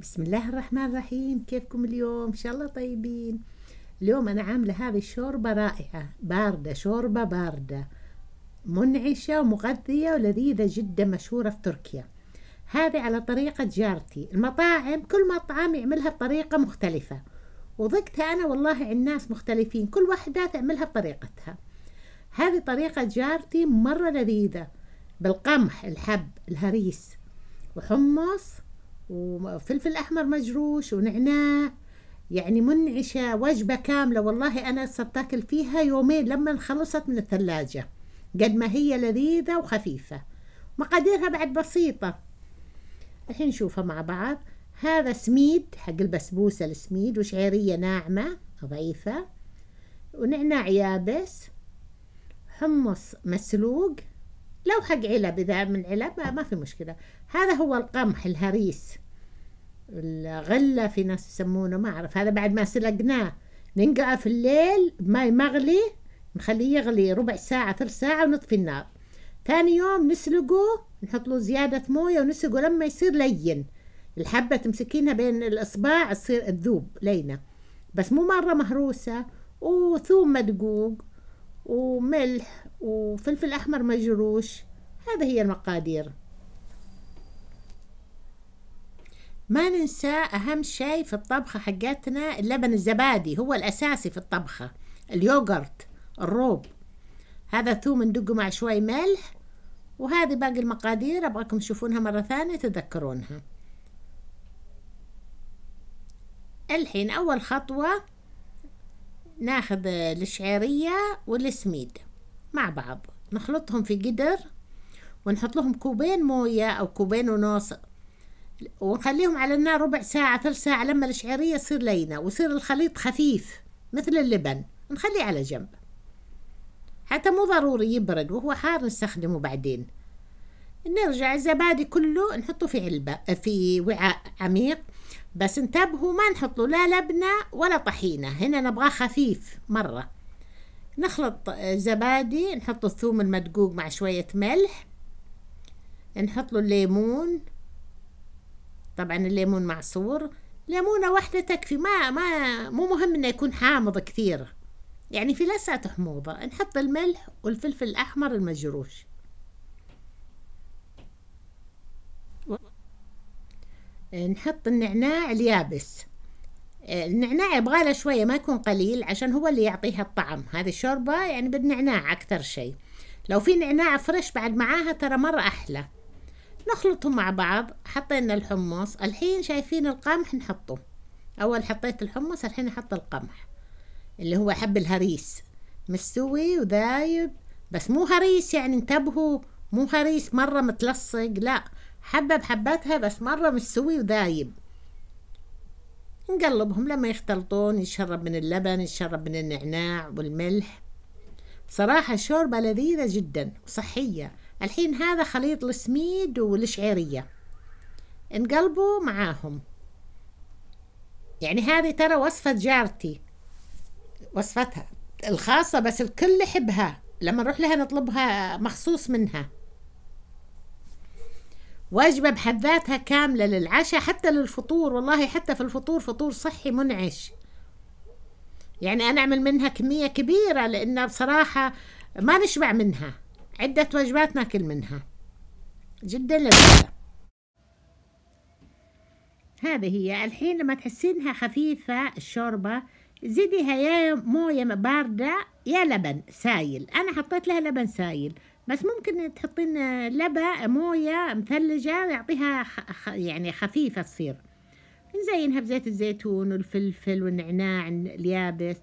بسم الله الرحمن الرحيم كيفكم اليوم ان شاء الله طيبين اليوم انا عامله هذه الشوربه رائعه بارده شوربه بارده منعشه ومغذيه ولذيذه جدا مشهوره في تركيا هذه على طريقه جارتي المطاعم كل مطعم يعملها بطريقه مختلفه وضقت انا والله عن ناس مختلفين كل واحده تعملها بطريقتها هذه طريقه جارتي مره لذيذه بالقمح الحب الهريس وحمص وفلفل احمر مجروش ونعناع يعني منعشة وجبة كاملة والله أنا صرت أكل فيها يومين لما خلصت من الثلاجة قد ما هي لذيذة وخفيفة مقاديرها بعد بسيطة الحين نشوفها مع بعض هذا سميد حق البسبوسة السميد وشعيرية ناعمة ضعيفة ونعناع يابس حمص مسلوق لو حق علب إذا من علب ما في مشكلة هذا هو القمح الهريس الغلة في ناس يسمونه ما أعرف هذا بعد ما سلقناه ننقعه في الليل بماي مغلي نخليه يغلي ربع ساعة ثلث ساعة ونطفي النار ثاني يوم نسلقه نحط له زيادة موية ونسلقه لما يصير لين الحبة تمسكينها بين الإصبع تصير تذوب لينة بس مو مرة مهروسة وثوم مدقوق وملح وفلفل أحمر مجروش هذا هي المقادير ما ننسى أهم شيء في الطبخة حقتنا اللبن الزبادي هو الأساسي في الطبخة اليوغرت الروب هذا ثوم ندقه مع شوي ملح وهذه باقي المقادير أبغاكم تشوفونها مرة ثانية تذكرونها الحين أول خطوة ناخذ الشعيرية والسميد مع بعض نخلطهم في قدر ونحط لهم كوبين موية أو كوبين ونص ونخليهم على النار ربع ساعة ثلث ساعة لما الشعيرية تصير لينة ويصير الخليط خفيف مثل اللبن نخليه على جنب حتى مو ضروري يبرد وهو حار نستخدمه بعدين نرجع الزبادي كله نحطه في علبة في وعاء عميق بس انتبهوا ما نحط له لا لبنة ولا طحينة هنا نبغاه خفيف مرة نخلط الزبادي نحط الثوم المدقوق مع شوية ملح نحط له الليمون طبعا الليمون معصور ليمونة واحدة تكفي ما ما مو مهم انه يكون حامض كثير يعني في لسعة حموضة نحط الملح والفلفل الأحمر المجروش نحط النعناع اليابس النعناع يبغاله شوية ما يكون قليل عشان هو اللي يعطيها الطعم هذه الشوربة يعني بالنعناع أكثر شيء لو في نعناع فريش بعد معاها ترى مرة أحلى نخلطهم مع بعض حطينا الحمص الحين شايفين القمح نحطه اول حطيت الحمص الحين احط القمح اللي هو حب الهريس مستوي وذايب بس مو هريس يعني انتبهوا مو هريس مرة متلصق لا حبة بحبتها بس مرة مستوي وذايب نقلبهم لما يختلطون يشرب من اللبن يشرب من النعناع والملح صراحة شوربة لذيذة جدا وصحية الحين هذا خليط السميد والشعيرية نقلبه معاهم يعني هذه ترى وصفة جارتي وصفتها الخاصة بس الكل يحبها لما نروح لها نطلبها مخصوص منها وجبة بحد ذاتها كاملة للعشاء حتى للفطور والله حتى في الفطور فطور صحي منعش يعني أنا أعمل منها كمية كبيرة لأن بصراحة ما نشبع منها عدة وجبات ناكل منها جدا لذيذة هذه هي الحين لما تحسينها خفيفة الشوربة زيديها يا موية باردة يا لبن سايل أنا حطيت لها لبن سايل بس ممكن تحطين لبن موية مثلجة يعطيها خ... يعني خفيفة تصير نزينها بزيت الزيتون والفلفل والنعناع اليابس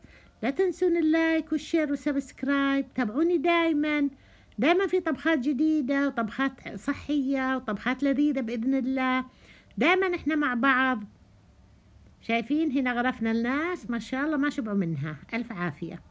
لا تنسون اللايك والشير والسبسكرايب تابعوني دايماً دائما في طبخات جديدة وطبخات صحية وطبخات لذيذة بإذن الله دائما إحنا مع بعض شايفين هنا غرفنا الناس ما شاء الله ما شبعوا منها ألف عافية